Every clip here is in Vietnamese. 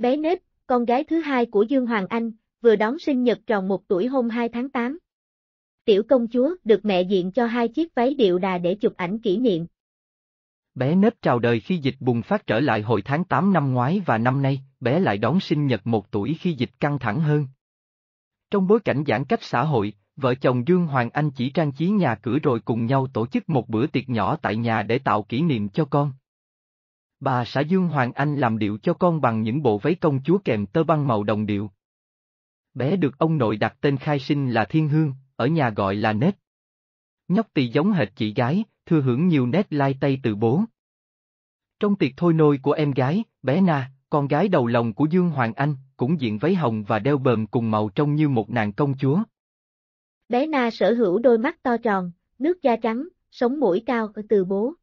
Bé Nết, con gái thứ hai của Dương Hoàng Anh, vừa đón sinh nhật tròn một tuổi hôm 2 tháng 8. Tiểu công chúa được mẹ diện cho hai chiếc váy điệu đà để chụp ảnh kỷ niệm. Bé Nết chào đời khi dịch bùng phát trở lại hồi tháng 8 năm ngoái và năm nay, bé lại đón sinh nhật một tuổi khi dịch căng thẳng hơn. Trong bối cảnh giãn cách xã hội, vợ chồng Dương Hoàng Anh chỉ trang trí nhà cửa rồi cùng nhau tổ chức một bữa tiệc nhỏ tại nhà để tạo kỷ niệm cho con. Bà xã Dương Hoàng Anh làm điệu cho con bằng những bộ váy công chúa kèm tơ băng màu đồng điệu. Bé được ông nội đặt tên khai sinh là Thiên Hương, ở nhà gọi là Nết. Nhóc tỳ giống hệt chị gái, thừa hưởng nhiều nét lai tây từ bố. Trong tiệc thôi nôi của em gái, bé Na, con gái đầu lòng của Dương Hoàng Anh, cũng diện váy hồng và đeo bờm cùng màu trông như một nàng công chúa. Bé Na sở hữu đôi mắt to tròn, nước da trắng, sống mũi cao từ bố.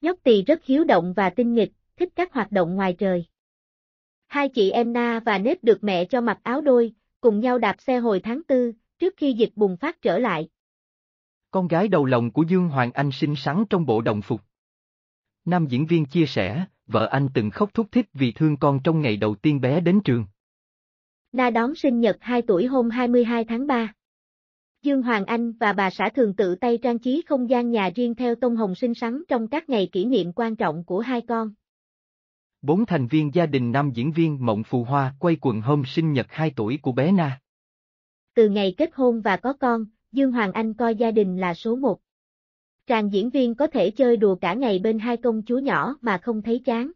Nhóc tỳ rất hiếu động và tinh nghịch, thích các hoạt động ngoài trời. Hai chị em Na và Nếp được mẹ cho mặc áo đôi, cùng nhau đạp xe hồi tháng tư, trước khi dịch bùng phát trở lại. Con gái đầu lòng của Dương Hoàng Anh xinh xắn trong bộ đồng phục. Nam diễn viên chia sẻ, vợ anh từng khóc thúc thích vì thương con trong ngày đầu tiên bé đến trường. Na đón sinh nhật 2 tuổi hôm 22 tháng 3. Dương Hoàng Anh và bà xã thường tự tay trang trí không gian nhà riêng theo tông hồng xinh xắn trong các ngày kỷ niệm quan trọng của hai con. Bốn thành viên gia đình nam diễn viên Mộng Phù Hoa quay quần hôm sinh nhật 2 tuổi của bé Na. Từ ngày kết hôn và có con, Dương Hoàng Anh coi gia đình là số một. Tràng diễn viên có thể chơi đùa cả ngày bên hai công chúa nhỏ mà không thấy chán.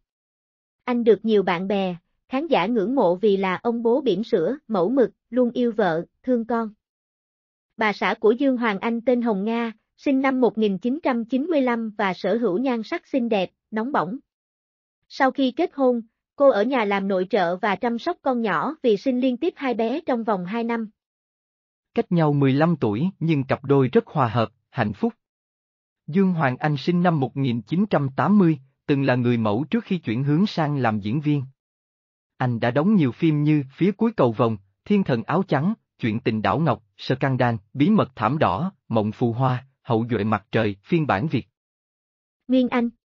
Anh được nhiều bạn bè, khán giả ngưỡng mộ vì là ông bố biển sữa, mẫu mực, luôn yêu vợ, thương con bà xã của Dương Hoàng Anh tên Hồng Nga, sinh năm 1995 và sở hữu nhan sắc xinh đẹp, nóng bỏng. Sau khi kết hôn, cô ở nhà làm nội trợ và chăm sóc con nhỏ vì sinh liên tiếp hai bé trong vòng 2 năm. Cách nhau 15 tuổi nhưng cặp đôi rất hòa hợp, hạnh phúc. Dương Hoàng Anh sinh năm 1980, từng là người mẫu trước khi chuyển hướng sang làm diễn viên. Anh đã đóng nhiều phim như Phía cuối cầu vồng, Thiên thần áo trắng, Chuyện tình đảo Ngọc, Sơ Căng Đan, Bí mật thảm đỏ, Mộng Phù Hoa, Hậu Duệ Mặt Trời, phiên bản Việt. Nguyên Anh